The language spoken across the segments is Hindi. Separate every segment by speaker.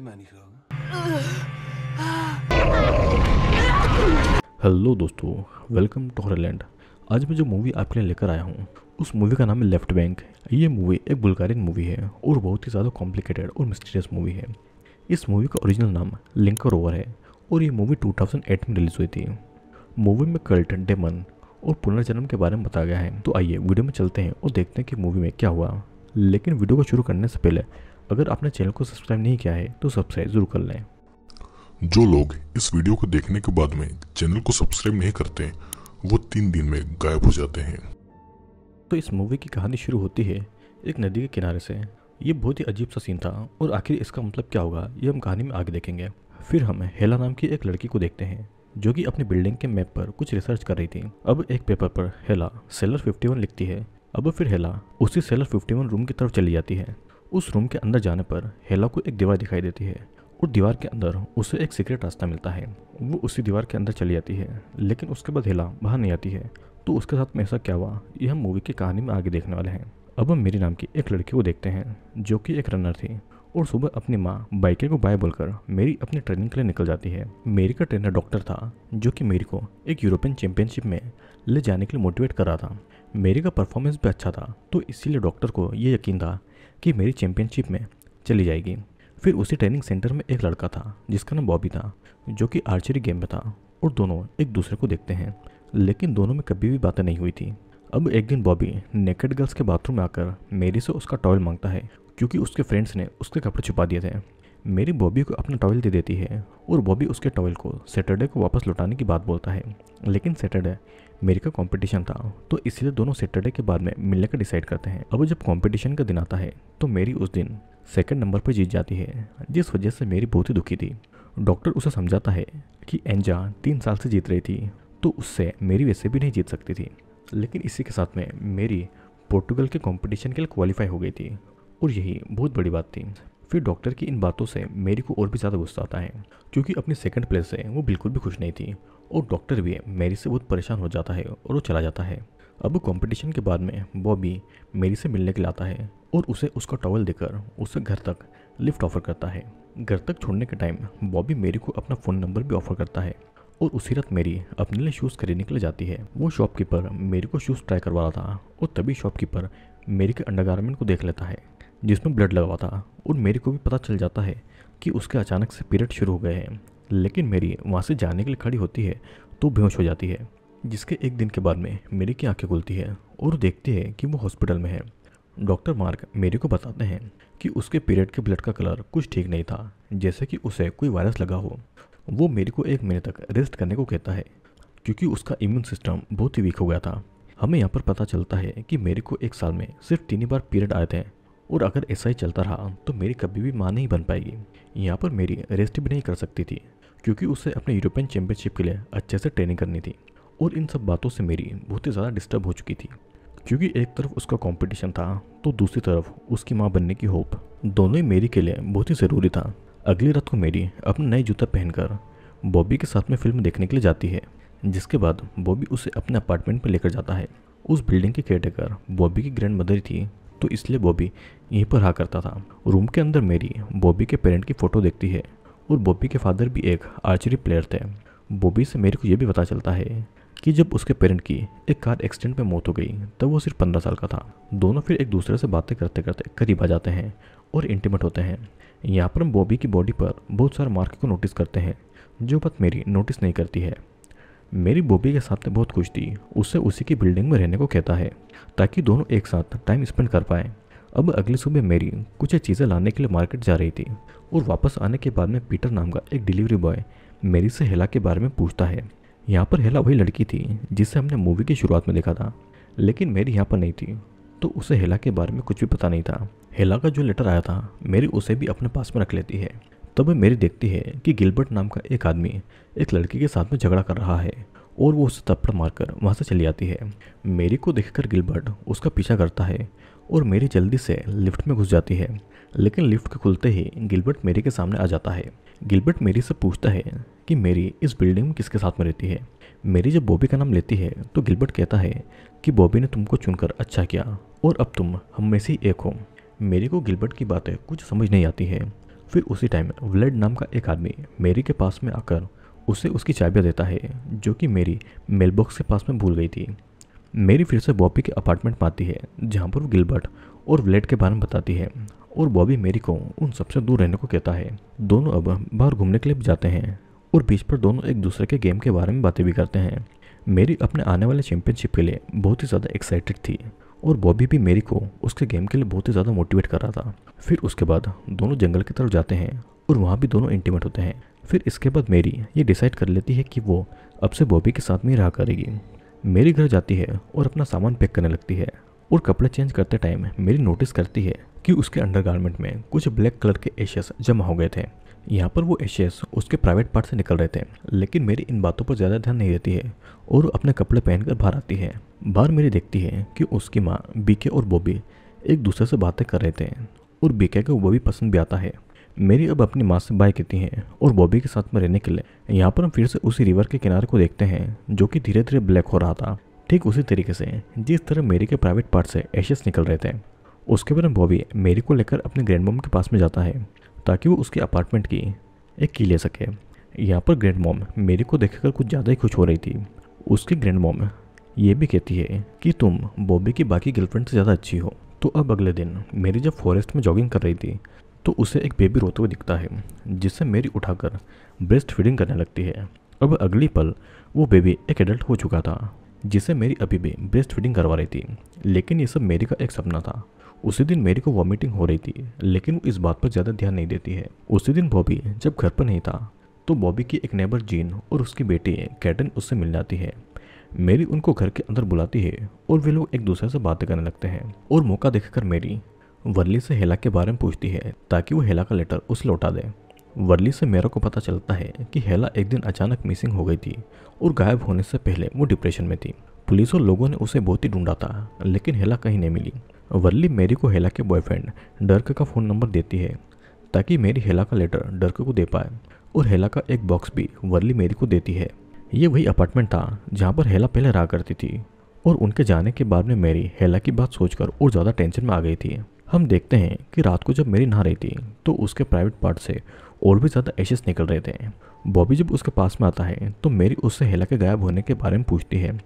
Speaker 1: मैं नहीं खिलाऊंगा हेलो दोस्तों वेलकम टू हॉरलैंड आज मैं जो मूवी आपके लिए लेकर आया हूँ उस मूवी का नाम है लेफ्ट बैंक ये मूवी एक बुल्गारियन मूवी है और बहुत ही ज़्यादा कॉम्प्लिकेटेड और मिस्टीरियस मूवी है इस मूवी का ओरिजिनल नाम लिंकर ओवर है और ये मूवी 2008 में रिलीज हुई थी मूवी में कल्ट डेमन और पुनर्जन्म के बारे में बताया गया है तो आइए वीडियो में चलते हैं और देखते हैं कि मूवी में क्या हुआ लेकिन वीडियो को शुरू करने से पहले अगर आपने चैनल को सब्सक्राइब नहीं किया है तो सब्सक्राइब जरूर कर लें जो लोग इस वीडियो को देखने के बाद में चैनल को सब्सक्राइब नहीं करते वो तीन दिन में गायब हो जाते हैं तो इस मूवी की कहानी शुरू होती है एक नदी के किनारे से ये बहुत ही अजीब सा सीन था और आखिर इसका मतलब क्या होगा ये हम कहानी में आगे देखेंगे फिर हम हेला नाम की एक लड़की को देखते हैं जो कि अपनी बिल्डिंग के मैप पर कुछ रिसर्च कर रही थी अब एक पेपर पर हेला सेलर 51 लिखती है अब फिर हेला उसी सेलर 51 रूम की तरफ चली जाती है उस रूम के अंदर जाने पर हेला को एक दीवार दिखाई देती है और दीवार के अंदर उसे एक सीक्रेट रास्ता मिलता है वो उसी दीवार के अंदर चली जाती है लेकिन उसके बाद हेला बाहर नहीं आती है तो उसके साथ में ऐसा क्या हुआ ये हम मूवी की कहानी में आगे देखने वाले हैं अब हम मेरी नाम की एक लड़की को देखते हैं जो कि एक रनर थी और सुबह अपनी माँ बाइके को बाय बोलकर मेरी अपनी ट्रेनिंग के लिए निकल जाती है मेरी का ट्रेनर डॉक्टर था जो कि मेरी को एक यूरोपियन चैंपियनशिप में ले जाने के लिए मोटिवेट कर रहा था मेरी का परफॉर्मेंस भी अच्छा था तो इसीलिए डॉक्टर को ये यकीन था कि मेरी चैम्पियनशिप में चली जाएगी फिर उसी ट्रेनिंग सेंटर में एक लड़का था जिसका नाम बॉबी था जो कि आर्चरी गेम में था और दोनों एक दूसरे को देखते हैं लेकिन दोनों में कभी भी बातें नहीं हुई थी अब एक दिन बॉबी नेकेड गर्ल्स के बाथरूम में आकर मेरी से उसका टॉयल मांगता है क्योंकि उसके फ्रेंड्स ने उसके कपड़े छुपा दिए थे मेरी बॉबी को अपना टॉयल दे देती है और बॉबी उसके टॉयल को सैटरडे को वापस लौटाने की बात बोलता है लेकिन सैटरडे मेरी का कंपटीशन था तो इसलिए दोनों सैटरडे के बाद में मिलने का डिसाइड करते हैं अब जब कंपटीशन का दिन आता है तो मेरी उस दिन सेकंड नंबर पर जीत जाती है जिस वजह से मेरी बहुत ही दुखी थी डॉक्टर उसे समझाता है कि एंजा तीन साल से जीत रही थी तो उससे मेरी वैसे भी नहीं जीत सकती थी लेकिन इसी के साथ में मेरी पोर्टुगल के कंपटीशन के लिए क्वालिफाई हो गई थी और यही बहुत बड़ी बात थी फिर डॉक्टर की इन बातों से मेरी को और भी ज़्यादा गुस्सा आता है क्योंकि अपने सेकंड प्लेस से वो बिल्कुल भी खुश नहीं थी और डॉक्टर भी मेरी से बहुत परेशान हो जाता है और वो चला जाता है अब कंपटीशन के बाद में बॉबी मेरी से मिलने के लिए आता है और उसे उसका टॉवल देकर उसे घर तक लिफ्ट ऑफर करता है घर तक छोड़ने के टाइम बॉबी मेरी को अपना फ़ोन नंबर भी ऑफर करता है और उसी रात मेरी अपने लिए शूज़ खरीदने के लिए जाती है वो शॉपकीपर मेरी को शूज़ ट्राई करवा रहा था और तभी शॉपकीपर मेरी के अंडरगारमेंट को देख लेता है जिसमें ब्लड लगा हुआ था और मेरी को भी पता चल जाता है कि उसके अचानक से पीरियड शुरू हो गए हैं लेकिन मेरी वहाँ से जाने के लिए खड़ी होती है तो बेहोश हो जाती है जिसके एक दिन के बाद में मेरी की आंखें खुलती है और देखती है कि वो हॉस्पिटल में है डॉक्टर मार्क मेरी को बताते हैं कि उसके पीरियड के ब्लड का कलर कुछ ठीक नहीं था जैसे कि उसे कोई वायरस लगा हो वो मेरी को एक महीने तक रेस्ट करने को कहता है क्योंकि उसका इम्यून सिस्टम बहुत ही वीक हो गया था हमें यहाँ पर पता चलता है कि मेरी को एक साल में सिर्फ तीन ही बार पीरियड आए थे और अगर ऐसा ही चलता रहा तो मेरी कभी भी माँ नहीं बन पाएगी यहाँ पर मेरी रेस्ट भी नहीं कर सकती थी क्योंकि उसे अपने यूरोपियन चैम्पियनशिप के लिए अच्छे से ट्रेनिंग करनी थी और इन सब बातों से मेरी बहुत ही ज़्यादा डिस्टर्ब हो चुकी थी क्योंकि एक तरफ उसका कंपटीशन था तो दूसरी तरफ उसकी माँ बनने की होप दोनों ही मेरी के लिए बहुत ही ज़रूरी था अगली रात को मेरी अपने नए जूता पहनकर बॉबी के साथ में फिल्म देखने के लिए जाती है जिसके बाद बॉबी उसे अपने अपार्टमेंट पर लेकर जाता है उस बिल्डिंग की केयरटेकर बॉबी की ग्रैंड मदर थी तो इसलिए बॉबी यहीं पर रहा करता था रूम के अंदर मेरी बॉबी के पेरेंट की फ़ोटो देखती है और बॉबी के फादर भी एक आर्चरी प्लेयर थे बॉबी से मेरे को यह भी पता चलता है कि जब उसके पेरेंट की एक कार एक्सीडेंट में मौत हो गई तब वो सिर्फ पंद्रह साल का था दोनों फिर एक दूसरे से बातें करते करते करीब आ जाते हैं और इंटीमेट होते हैं यहाँ पर हम बॉबी की बॉडी पर बहुत सारे मार्क को नोटिस करते हैं जो बात मेरी नोटिस नहीं करती है मेरी बॉबी के साथ बहुत खुश थी उससे उसी की बिल्डिंग में रहने को कहता है ताकि दोनों एक साथ टाइम स्पेंड कर पाएँ अब अगली सुबह मेरी कुछ चीज़ें लाने के लिए मार्केट जा रही थी और वापस आने के बाद में पीटर नाम का एक डिलीवरी बॉय मेरी से हेला के बारे में पूछता है यहाँ पर हेला वही लड़की थी जिसे हमने मूवी की शुरुआत में देखा था लेकिन मेरी यहाँ पर नहीं थी तो उसे हेला के बारे में कुछ भी पता नहीं था हेला का जो लेटर आया था मेरी उसे भी अपने पास में रख लेती है वह मेरी देखती है कि गिलबर्ट नाम का एक आदमी एक लड़की के साथ में झगड़ा कर रहा है और वो उसे थप्पड़ मारकर वहाँ से चली जाती है मेरी को देखकर गिलबर्ट उसका पीछा करता है और मेरी जल्दी से लिफ्ट में घुस जाती है लेकिन लिफ्ट के खुलते ही गिलबर्ट मेरी के सामने आ जाता है गिलबर्ट मेरी से पूछता है कि मेरी इस बिल्डिंग में किसके साथ में रहती है मेरी जब बॉबी का नाम लेती है तो गिलबर्ट कहता है कि बॉबी ने तुमको चुनकर अच्छा किया और अब तुम हम में से एक हो मेरी को गिलबर्ट की बातें कुछ समझ नहीं आती है फिर उसी टाइम व्लड नाम का एक आदमी मेरी के पास में आकर उसे उसकी चाबियाँ देता है जो कि मेरी मेलबॉक्स के पास में भूल गई थी मेरी फिर से बॉबी के अपार्टमेंट में आती है जहाँ पर वो गिलबर्ट और व्लेट के बारे में बताती है और बॉबी मेरी को उन सबसे दूर रहने को कहता है दोनों अब बाहर घूमने के लिए जाते हैं और बीच पर दोनों एक दूसरे के गेम के बारे में बातें भी करते हैं मेरी अपने आने वाले चैंपियनशिप के लिए बहुत ही ज़्यादा एक्साइटेड थी और बॉबी भी मेरी को उसके गेम के लिए बहुत ही ज़्यादा मोटिवेट कर रहा था फिर उसके बाद दोनों जंगल की तरफ जाते हैं और वहाँ भी दोनों इंटीमेट होते हैं फिर इसके बाद मेरी ये डिसाइड कर लेती है कि वो अब से बॉबी के साथ में रहा करेगी मेरी घर जाती है और अपना सामान पैक करने लगती है और कपड़े चेंज करते टाइम मेरी नोटिस करती है कि उसके अंडरगारमेंट में कुछ ब्लैक कलर के एशियस जमा हो गए थे यहाँ पर वो एशेस उसके प्राइवेट पार्ट से निकल रहे थे लेकिन मेरी इन बातों पर ज़्यादा ध्यान नहीं देती है और अपने कपड़े पहनकर बाहर आती है बाहर मेरी देखती है कि उसकी माँ बीके और बॉबी एक दूसरे से बातें कर रहे थे और बीके को बॉबी पसंद भी आता है मेरी अब अपनी माँ से बाय कहती हैं और बॉबी के साथ में रहने के लिए यहाँ पर हम फिर से उसी रिवर के किनारे को देखते हैं जो कि धीरे धीरे ब्लैक हो रहा था ठीक उसी तरीके से जिस तरह मेरी के प्राइवेट पार्ट से एशेस निकल रहे थे उसके बाद बॉबी मेरी को लेकर अपने ग्रैंड मम के पास में जाता है ताकि वो उसके अपार्टमेंट की एक की ले सके यहाँ पर ग्रैंड मॉम मेरी को देखकर कुछ ज़्यादा ही खुश हो रही थी उसकी ग्रैंड मॉम ये भी कहती है कि तुम बॉबी की बाकी गर्लफ्रेंड से ज़्यादा अच्छी हो तो अब अगले दिन मेरी जब फॉरेस्ट में जॉगिंग कर रही थी तो उसे एक बेबी रोते हुए दिखता है जिससे मेरी उठाकर ब्रेस्ट फीडिंग करने लगती है अब अगली पल वो बेबी एक एडल्ट हो चुका था जिसे मेरी अभी भी ब्रेस्ट फीडिंग करवा रही थी लेकिन ये सब मेरी का एक सपना था उसी दिन मेरी को वॉमिटिंग हो रही थी लेकिन वो इस बात पर ज़्यादा ध्यान नहीं देती है उसी दिन बॉबी जब घर पर नहीं था तो बॉबी की एक नेबर जीन और उसकी बेटी कैटन उससे मिल जाती है मेरी उनको घर के अंदर बुलाती है और वे लोग एक दूसरे से बातें करने लगते हैं और मौका देखकर मेरी वर्ली से हेला के बारे में पूछती है ताकि वो हेला का लेटर उसे लौटा दे वर्ली से मेरा को पता चलता है कि हेला एक दिन अचानक मिसिंग हो गई थी और गायब होने से पहले वो डिप्रेशन में थी पुलिस और लोगों ने उसे बहुत ही ढूंढा था लेकिन हेला कहीं नहीं मिली वर्ली मेरी को हेला के बॉयफ्रेंड डर्क का फ़ोन नंबर देती है ताकि मेरी हेला का लेटर डर्क को दे पाए और हेला का एक बॉक्स भी वर्ली मेरी को देती है ये वही अपार्टमेंट था जहाँ पर हेला पहले रहा करती थी और उनके जाने के बाद में मेरी हेला की बात सोचकर और ज़्यादा टेंशन में आ गई थी हम देखते हैं कि रात को जब मेरी नहा रही थी तो उसके प्राइवेट पार्ट से और भी ज़्यादा एशेस निकल रहे थे बॉबी जब उसके पास में आता है तो मेरी उससे हेला के गायब होने के बारे में पूछती है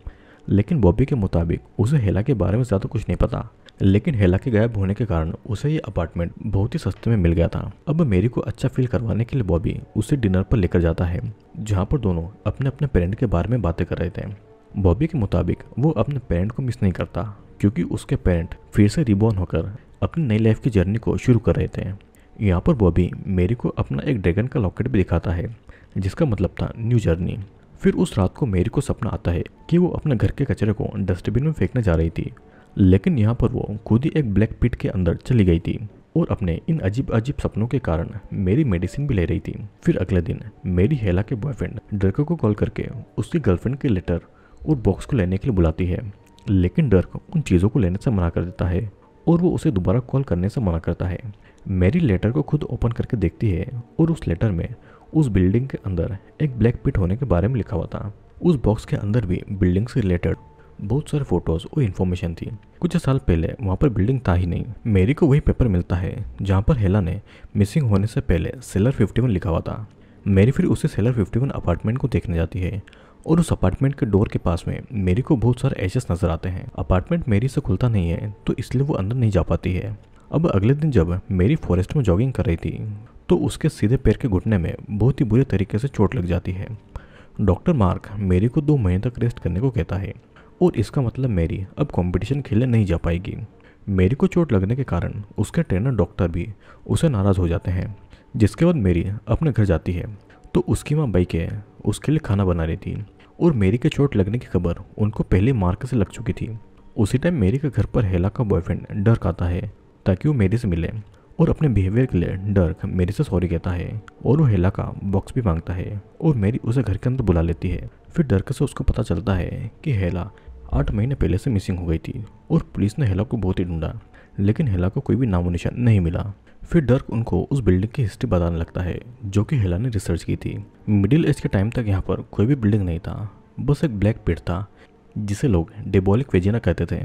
Speaker 1: लेकिन बॉबी के मुताबिक उसे हेला के बारे में ज़्यादा कुछ नहीं पता लेकिन हेला के गायब होने के कारण उसे ये अपार्टमेंट बहुत ही सस्ते में मिल गया था अब मेरी को अच्छा फील करवाने के लिए बॉबी उसे डिनर पर लेकर जाता है जहाँ पर दोनों अपने अपने पेरेंट के बारे में बातें कर रहे थे बॉबी के मुताबिक वो अपने पेरेंट को मिस नहीं करता क्योंकि उसके पेरेंट फिर से रिबॉर्न होकर अपनी नई लाइफ की जर्नी को शुरू कर रहे थे यहाँ पर बॉबी मेरी को अपना एक ड्रैगन का लॉकेट भी दिखाता है जिसका मतलब था न्यू जर्नी फिर उस रात को मेरी को सपना आता है कि वो अपने घर के कचरे को डस्टबिन में फेंकने जा रही थी लेकिन यहाँ पर वो खुद ही एक ब्लैक पिट के अंदर चली गई थी और अपने इन अजीब अजीब सपनों के कारण मेरी मेडिसिन भी ले रही थी फिर अगले दिन मेरी हेला के बॉयफ्रेंड डर्को को कॉल करके उसकी गर्लफ्रेंड के लेटर और बॉक्स को लेने के लिए बुलाती है लेकिन डर्क उन चीज़ों को लेने से मना कर देता है और वो उसे दोबारा कॉल करने से मना करता है मैरी लेटर को खुद ओपन करके देखती है और उस लेटर में उस बिल्डिंग के अंदर एक ब्लैक पिट होने के बारे में लिखा हुआ था उस बॉक्स के अंदर भी बिल्डिंग से रिलेटेड बहुत सारे फोटोज और इन्फॉर्मेशन थी कुछ साल पहले वहाँ पर बिल्डिंग था ही नहीं मेरी को वही पेपर मिलता है जहाँ पर हेला ने मिसिंग होने से पहले सेलर 51 लिखा हुआ था मेरी फिर उसे सेलर 51 अपार्टमेंट को देखने जाती है और उस अपार्टमेंट के डोर के पास में मेरी को बहुत सारे ऐसे नजर आते हैं अपार्टमेंट मेरी से खुलता नहीं है तो इसलिए वो अंदर नहीं जा पाती है अब अगले दिन जब मेरी फॉरेस्ट में जॉगिंग कर रही थी तो उसके सीधे पैर के घुटने में बहुत ही बुरे तरीके से चोट लग जाती है डॉक्टर मार्क मेरी को दो महीने तक रेस्ट करने को कहता है और इसका मतलब मेरी अब कंपटीशन खेलने नहीं जा पाएगी मेरी को चोट लगने के कारण उसके ट्रेनर डॉक्टर भी उसे नाराज़ हो जाते हैं जिसके बाद मेरी अपने घर जाती है तो उसकी माँ बाइक है उसके लिए खाना बना रही थी और मेरी के चोट लगने की खबर उनको पहले मार्क से लग चुकी थी उसी टाइम मेरी के घर पर हेला का बॉयफ्रेंड डर आता है ताकि वो मेरे से मिले और अपने बिहेवियर के लिए डर्क मेरे से सॉरी कहता है और वो हेला का बॉक्स भी मांगता है और मेरी उसे घर के अंदर बुला लेती है फिर डर्क से उसको पता चलता है कि हेला आठ महीने पहले से मिसिंग हो गई थी और पुलिस ने हेला को बहुत ही ढूंढा लेकिन हेला को कोई भी नामो निशान नहीं मिला फिर डर्क उनको उस बिल्डिंग की हिस्ट्री बताने लगता है जो कि हेला ने रिसर्च की थी मिडिल एज के टाइम तक यहाँ पर कोई भी बिल्डिंग नहीं था बस एक ब्लैक पेट था जिसे लोग डेबोलिक वेजिना कहते थे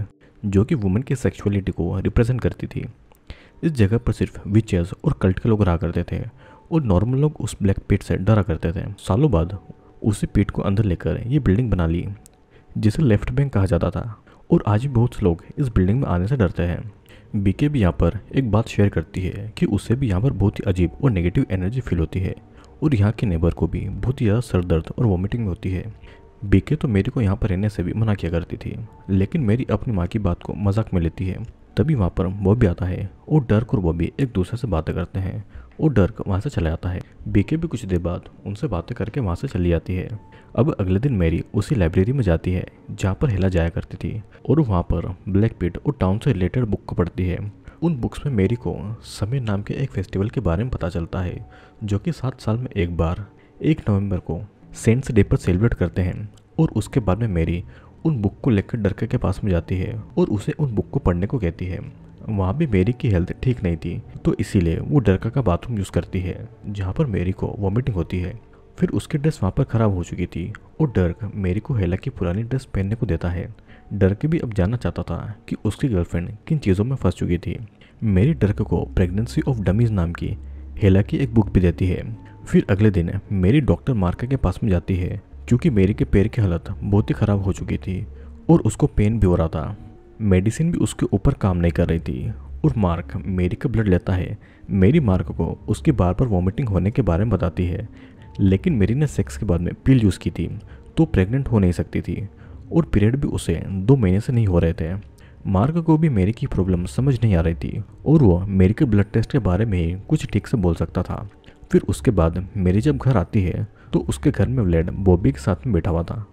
Speaker 1: जो कि वुमेन की सेक्सुअलिटी को रिप्रेजेंट करती थी इस जगह पर सिर्फ विचेस और कल्ट के लोग रहा करते थे और नॉर्मल लोग उस ब्लैक पिट से डरा करते थे सालों बाद उसी पिट को अंदर लेकर ये बिल्डिंग बना ली जिसे लेफ्ट बैंक कहा जाता था और आज भी बहुत से लोग इस बिल्डिंग में आने से डरते हैं बीके भी यहाँ पर एक बात शेयर करती है कि उसे भी यहाँ पर बहुत ही अजीब और नेगेटिव एनर्जी फील होती है और यहाँ के नेबर को भी बहुत ही ज़्यादा सर दर्द और वॉमिटिंग होती है बीके तो मेरी को यहाँ पर रहने से भी मना किया करती थी लेकिन मेरी अपनी माँ की बात को मजाक में लेती है तभी वहाँ पर बॉबी आता है और डर्क और बॉबी एक दूसरे से बातें करते हैं और डर्क वहाँ से चला जाता है बीके भी कुछ देर बाद उनसे बातें करके वहाँ से चली जाती है अब अगले दिन मेरी उसी लाइब्रेरी में जाती है जहाँ पर हेला जाया करती थी और वहाँ पर ब्लैक पिट और टाउन से रिलेटेड बुक को पढ़ती है उन बुक्स में मेरी को समीर नाम के एक फेस्टिवल के बारे में पता चलता है जो कि सात साल में एक बार एक नवंबर को सेंट्स डे पर सेलिब्रेट करते हैं और उसके बाद में मेरी उन बुक को लेकर डरके के पास में जाती है और उसे उन बुक को पढ़ने को कहती है वहाँ भी मेरी की हेल्थ ठीक नहीं थी तो इसीलिए वो डरका का बाथरूम यूज़ करती है जहाँ पर मेरी को वॉमिटिंग होती है फिर उसकी ड्रेस वहाँ पर ख़राब हो चुकी थी और डर्क मेरी को हेला की पुरानी ड्रेस पहनने को देता है डर्क भी अब जानना चाहता था कि उसकी गर्लफ्रेंड किन चीज़ों में फंस चुकी थी मेरी डर्क को प्रेगनेंसी ऑफ डमीज़ नाम की हेला की एक बुक भी देती है फिर अगले दिन मेरी डॉक्टर मार्का के पास में जाती है क्योंकि मेरी के पैर की हालत बहुत ही ख़राब हो चुकी थी और उसको पेन भी हो रहा था मेडिसिन भी उसके ऊपर काम नहीं कर रही थी और मार्क मेरी का ब्लड लेता है मेरी मार्क को उसकी बार बार वॉमिटिंग होने के बारे में बताती है लेकिन मेरी ने सेक्स के बाद में पिल यूज़ की थी तो प्रेग्नेंट हो नहीं सकती थी और पीरियड भी उसे दो महीने से नहीं हो रहे थे मार्क को भी मेरी की प्रॉब्लम समझ नहीं आ रही थी और वो मेरी के ब्लड टेस्ट के बारे में ही कुछ ठीक से बोल सकता था फिर उसके बाद मेरी जब घर आती है तो उसके घर में व्लेड बॉबी के साथ में बैठा हुआ था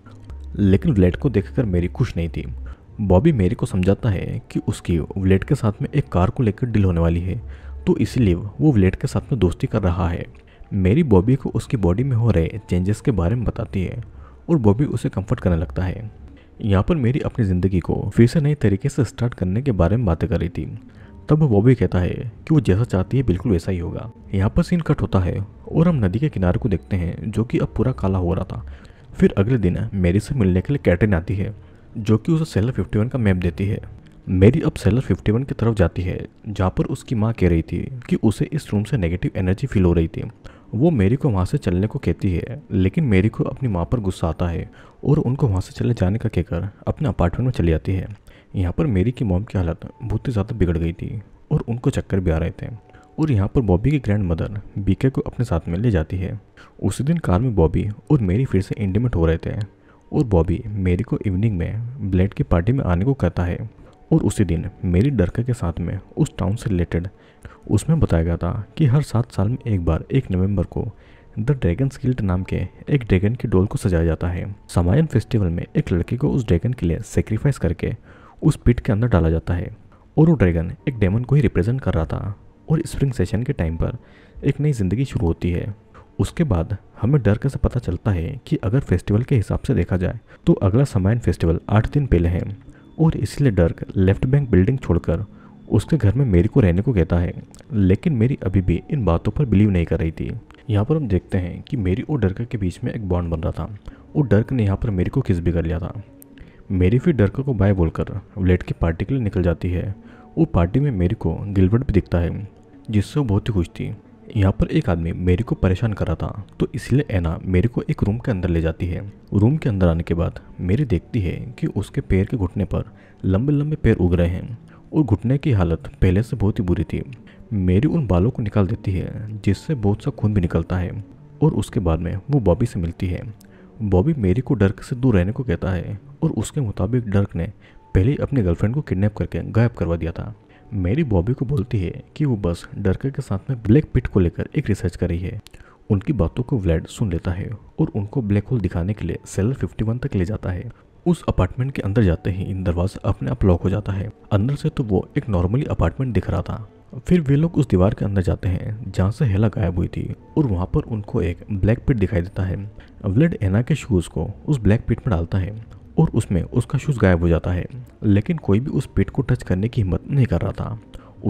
Speaker 1: लेकिन व्लेड को देखकर मेरी खुश नहीं थी बॉबी मेरी को समझाता है कि उसकी व्लेट के साथ में एक कार को लेकर डील होने वाली है तो इसलिए वो व्लेट के साथ में दोस्ती कर रहा है मेरी बॉबी को उसकी बॉडी में हो रहे चेंजेस के बारे में बताती है और बॉबी उसे कंफर्ट करने लगता है यहाँ पर मेरी अपनी ज़िंदगी को फिर से नए तरीके से स्टार्ट करने के बारे में बातें कर रही थी तब बॉबी कहता है कि वो जैसा चाहती है बिल्कुल वैसा ही होगा यहाँ पर सीन कट होता है और हम नदी के किनारे को देखते हैं जो कि अब पूरा काला हो रहा था फिर अगले दिन मेरी से मिलने के लिए कैटरिन आती है जो कि उसे सेलर 51 का मैप देती है मेरी अब सेलर 51 की तरफ जाती है जहाँ पर उसकी माँ कह रही थी कि उसे इस रूम से नेगेटिव एनर्जी फील हो रही थी वो मेरी को वहाँ से चलने को कहती है लेकिन मेरी को अपनी माँ पर गुस्सा आता है और उनको वहाँ से चले जाने का कहकर अपने अपार्टमेंट में चली जाती है यहाँ पर मेरी की मॉम की हालत बहुत ही ज़्यादा बिगड़ गई थी और उनको चक्कर भी आ रहे थे और यहाँ पर बॉबी की ग्रैंड मदर बीके को अपने साथ में ले जाती है उसी दिन कार में बॉबी और मेरी फिर से इंटीमेट हो रहे थे और बॉबी मेरी को इवनिंग में ब्लेड की पार्टी में आने को कहता है और उसी दिन मेरी डरका के साथ में उस टाउन से रिलेटेड उसमें बताया गया था कि हर सात साल में एक बार एक नवंबर को द ड्रैगन स्किल्ट नाम के एक ड्रैगन की डोल को सजाया जाता है समायन फेस्टिवल में एक लड़की को उस ड्रैगन के लिए सेक्रीफाइस करके उस पिट के अंदर डाला जाता है और वो ड्रैगन एक डेमन को ही रिप्रेजेंट कर रहा था और स्प्रिंग सेशन के टाइम पर एक नई ज़िंदगी शुरू होती है उसके बाद हमें डर कैसे से पता चलता है कि अगर फेस्टिवल के हिसाब से देखा जाए तो अगला समायन फेस्टिवल आठ दिन पहले है और इसलिए डर्क लेफ्ट बैंक बिल्डिंग छोड़कर उसके घर में मेरी को रहने को कहता है लेकिन मेरी अभी भी इन बातों पर बिलीव नहीं कर रही थी यहाँ पर हम देखते हैं कि मेरी और डर्क के बीच में एक बॉन्ड बन रहा था और डर्क ने यहाँ पर मेरी को किस भी कर लिया था मेरी फिर डर को बाय बोलकर लेट की पार्टी के लिए निकल जाती है वो पार्टी में मेरी को गिलबर्ट भी दिखता है जिससे वो बहुत ही खुश थी यहाँ पर एक आदमी मेरी को परेशान कर रहा था तो इसलिए ऐना मेरी को एक रूम के अंदर ले जाती है रूम के अंदर आने के बाद मेरी देखती है कि उसके पैर के घुटने पर लंबे लंबे पैर उग रहे हैं और घुटने की हालत पहले से बहुत ही बुरी थी मेरी उन बालों को निकाल देती है जिससे बहुत सा खून भी निकलता है और उसके बाद में वो बॉबी से मिलती है बॉबी मेरी को डर से दूर रहने को कहता है और उसके मुताबिक डर्क ने पहले ही अपनी गर्लफ्रेंड को किडनैप करके गायब करवा दिया था मेरी बॉबी को बोलती है कि वो बस डर्क के साथ में ब्लैक पिट को लेकर एक रिसर्च कर रही है उनकी बातों को व्लैड सुन लेता है और उनको ब्लैक होल दिखाने के लिए सेलर 51 तक ले जाता है उस अपार्टमेंट के अंदर जाते ही इन दरवाज़ा अपने आप लॉक हो जाता है अंदर से तो वो एक नॉर्मली अपार्टमेंट दिख रहा था फिर वे लोग उस दीवार के अंदर जाते हैं जहाँ से हेला गायब हुई थी और वहाँ पर उनको एक ब्लैक पिट दिखाई देता है ब्लड एना के शूज़ को उस ब्लैक पिट में डालता है और उसमें उसका शूज़ गायब हो जाता है लेकिन कोई भी उस पेट को टच करने की हिम्मत नहीं कर रहा था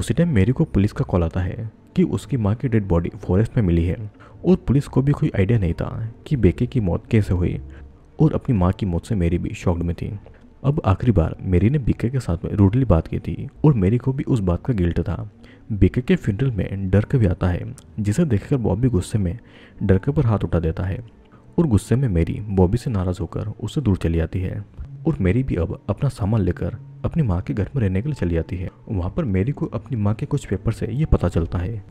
Speaker 1: उसी टाइम मेरी को पुलिस का कॉल आता है कि उसकी माँ की डेड बॉडी फॉरेस्ट में मिली है और पुलिस को भी कोई आइडिया नहीं था कि बेके की मौत कैसे हुई और अपनी माँ की मौत से मेरी भी शॉक्ड में थी अब आखिरी बार मेरी ने बीके के साथ में रूडली बात की थी और मेरी को भी उस बात का गिल्ट था बीके के फ्यूनरल में डर भी आता है जिसे देखकर बॉब भी गुस्से में डरके पर हाथ उठा देता है और गुस्से में मेरी बॉबी से नाराज़ होकर उससे दूर चली जाती है और मेरी भी अब अपना सामान लेकर अपनी माँ के घर में रहने के लिए चली जाती है वहाँ पर मेरी को अपनी माँ के कुछ पेपर से ये पता चलता है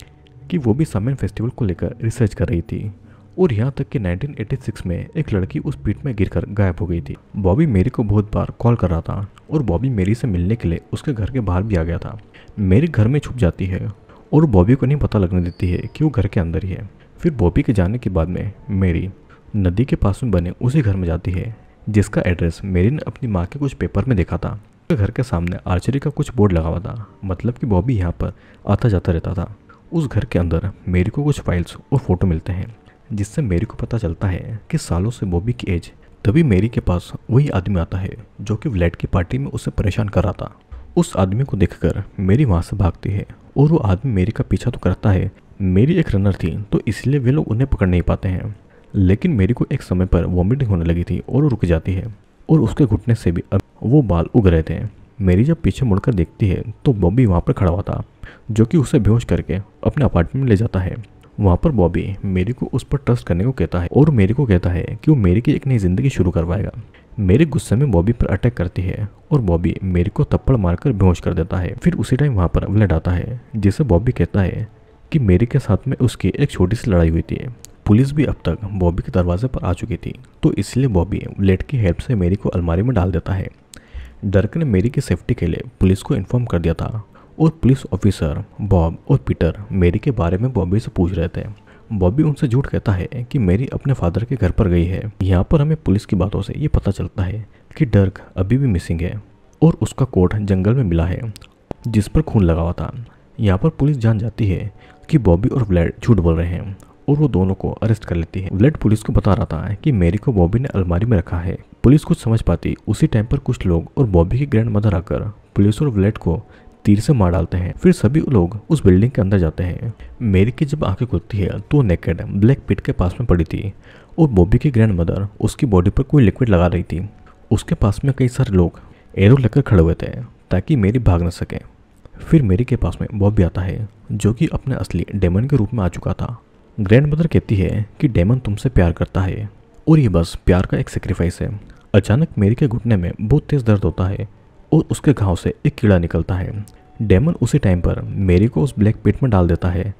Speaker 1: कि वो भी समन फेस्टिवल को लेकर रिसर्च कर रही थी और यहाँ तक कि 1986 में एक लड़की उस पीठ में गिरकर गायब हो गई थी बॉबी मेरी को बहुत बार कॉल कर रहा था और बॉबी मेरी से मिलने के लिए उसके घर के बाहर भी आ गया था मेरी घर में छुप जाती है और बॉबी को नहीं पता लगने देती है कि वो घर के अंदर ही है फिर बॉबी के जाने के बाद में मेरी नदी के पास में बने उसी घर में जाती है जिसका एड्रेस मेरी ने अपनी माँ के कुछ पेपर में देखा था उसके घर के सामने आर्चरी का कुछ बोर्ड लगा हुआ था मतलब कि बॉबी यहाँ पर आता जाता रहता था उस घर के अंदर मेरी को कुछ फाइल्स और फोटो मिलते हैं जिससे मेरी को पता चलता है कि सालों से बॉबी की एज तभी मेरी के पास वही आदमी आता है जो कि व्लैट की पार्टी में उसे परेशान कर रहा था उस आदमी को देखकर मेरी वहाँ से भागती है और वो आदमी मेरी का पीछा तो करता है मेरी एक रनर थी तो इसलिए वे लोग उन्हें पकड़ नहीं पाते हैं लेकिन मेरी को एक समय पर वॉमिटिंग होने लगी थी और रुक जाती है और उसके घुटने से भी अब वो बाल उग रहे थे मेरी जब पीछे मुड़कर देखती है तो बॉबी वहाँ पर खड़ा हुआ था जो कि उसे बेहोश करके अपने अपार्टमेंट में ले जाता है वहाँ पर बॉबी मेरी को उस पर ट्रस्ट करने को कहता है और मेरी को कहता है कि वो मेरी की एक नई ज़िंदगी शुरू करवाएगा मेरे गुस्से में बॉबी पर अटैक करती है और बॉबी मेरी को थप्पड़ मारकर बेहोश कर देता है फिर उसी टाइम वहाँ पर ब्लड आता है जिसे बॉबी कहता है कि मेरी के साथ में उसकी एक छोटी सी लड़ाई हुई थी पुलिस भी अब तक बॉबी के दरवाजे पर आ चुकी थी तो इसलिए बॉबी लेट की हेल्प से मेरी को अलमारी में डाल देता है डर्क ने मेरी की सेफ्टी के लिए पुलिस को इन्फॉर्म कर दिया था और पुलिस ऑफिसर बॉब और पीटर मेरी के बारे में बॉबी से पूछ रहे थे बॉबी उनसे झूठ कहता है कि मेरी अपने फादर के घर पर गई है यहाँ पर हमें पुलिस की बातों से ये पता चलता है कि डर्क अभी भी मिसिंग है और उसका कोट जंगल में मिला है जिस पर खून लगा हुआ था यहाँ पर पुलिस जान जाती है कि बॉबी और ब्लैड झूठ बोल रहे हैं और वो दोनों को अरेस्ट कर लेती है ब्लड पुलिस को बता रहा है कि मेरी को बॉबी ने अलमारी में रखा है पुलिस कुछ समझ पाती उसी टाइम पर कुछ लोग और बॉबी की ग्रैंड मदर आकर पुलिस और ब्लड को तीर से मार डालते हैं फिर सभी लोग उस बिल्डिंग के अंदर जाते हैं मेरी की जब आंखें खुलती है तो नेकेड ब्लैक पिट के पास में पड़ी थी और बॉबी की ग्रैंड मदर उसकी बॉडी पर कोई लिक्विड लगा रही थी उसके पास में कई सारे लोग एरो लेकर खड़े हुए थे ताकि मेरी भाग न सके फिर मेरी के पास में बॉबी आता है जो कि अपने असली डेमन के रूप में आ चुका था ग्रैंड मदर कहती है कि डेमन तुमसे प्यार करता है और ये बस प्यार का एक सेक्रीफाइस है अचानक मेरी के घुटने में बहुत तेज़ दर्द होता है और उसके घाव से एक कीड़ा निकलता है डेमन उसी टाइम पर मेरी को उस ब्लैक पिट में डाल देता है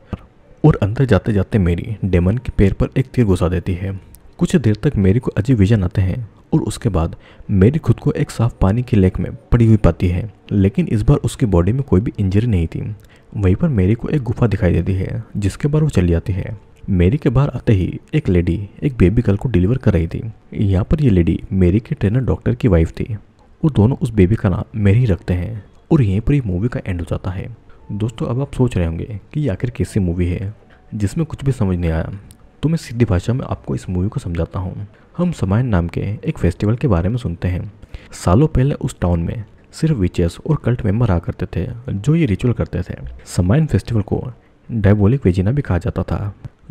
Speaker 1: और अंदर जाते जाते मेरी डेमन के पैर पर एक तीर घुसा देती है कुछ देर तक मेरी को अजीब विजन आते हैं और उसके बाद मेरी खुद को एक साफ पानी के लेक में पड़ी हुई पाती है लेकिन इस बार उसकी बॉडी में कोई भी इंजरी नहीं थी वहीं पर मेरी को एक गुफा दिखाई देती है जिसके बाहर वो चली जाती है मेरी के बाहर आते ही एक लेडी एक बेबी गर्ल को डिलीवर कर रही थी यहाँ पर ये लेडी मेरी के ट्रेनर डॉक्टर की वाइफ थी और दोनों उस बेबी का नाम मेरी रखते हैं और यहीं पर ये मूवी का एंड हो जाता है दोस्तों अब आप सोच रहे होंगे कि ये आखिर कैसी मूवी है जिसमें कुछ भी समझ नहीं आया तो मैं सीधी भाषा में आपको इस मूवी को समझाता हूँ हम समायन नाम के एक फेस्टिवल के बारे में सुनते हैं सालों पहले उस टाउन में सिर्फ विचेस और कल्ट मेंबर आ करते थे जो ये रिचुअल करते थे समाइन फेस्टिवल को डायबोलिक वेजिना भी कहा जाता था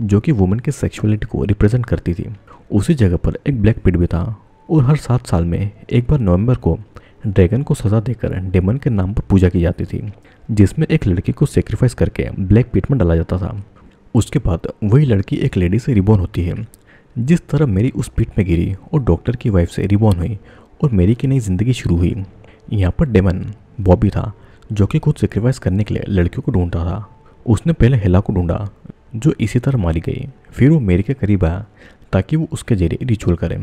Speaker 1: जो कि वुमेन के सेक्सुअलिटी को रिप्रेजेंट करती थी उसी जगह पर एक ब्लैक पिट भी था और हर सात साल में एक बार नवंबर को ड्रैगन को सजा देकर डेमन के नाम पर पूजा की जाती थी जिसमें एक लड़की को सेक्रीफाइस करके ब्लैक पिट में डाला जाता था उसके बाद वही लड़की एक लेडी से रिबॉर्न होती है जिस तरह मेरी उस पीठ में गिरी और डॉक्टर की वाइफ से रिबॉर्न हुई और मेरी की नई ज़िंदगी शुरू हुई यहाँ पर डेमन बॉबी था जो कि खुद सेक्रीफाइस करने के लिए लड़कियों को ढूंढता था उसने पहले हेला को ढूंढा जो इसी तरह मारी गई फिर वो मेरी के करीब आया ताकि वो उसके जरिए रिचुअल करे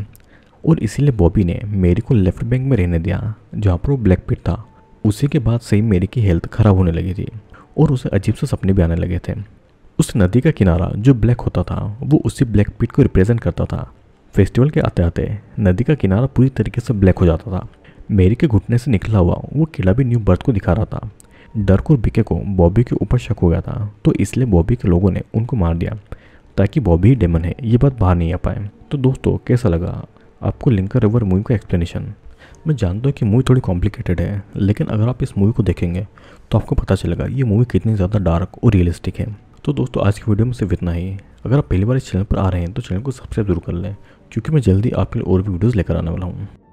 Speaker 1: और इसीलिए बॉबी ने मेरी को लेफ्ट बैंक में रहने दिया जहाँ पर वो ब्लैक पिट था उसी के बाद से ही मेरी की हेल्थ खराब होने लगी थी और उसे अजीब से सपने भी आने लगे थे उस नदी का किनारा जो ब्लैक होता था वो उसी ब्लैक पिट को रिप्रेजेंट करता था फेस्टिवल के आते आते नदी का किनारा पूरी तरीके से ब्लैक हो जाता था मेरी के घुटने से निकला हुआ वो किला भी न्यू बर्थ को दिखा रहा था और बिके को बॉबी के ऊपर शक हो गया था तो इसलिए बॉबी के लोगों ने उनको मार दिया ताकि बॉबी ही डेमन है ये बात बाहर नहीं आ पाए तो दोस्तों कैसा लगा आपको लिंकर रिवर मूवी का एक्सप्लेनेशन मैं जानता हूँ कि मूवी थोड़ी कॉम्प्लिकेटेड है लेकिन अगर आप इस मूवी को देखेंगे तो आपको पता चलेगा ये मूवी कितनी ज़्यादा डार्क और रियलिस्टिक है तो दोस्तों आज की वीडियो में सिर्फ इतना ही अगर आप पहली बार इस चैनल पर आ रहे हैं तो चैनल को सब्सक्राइब जरूर कर लें क्योंकि मैं जल्दी आपके लिए और भी वीडियोज़ लेकर आने वाला हूँ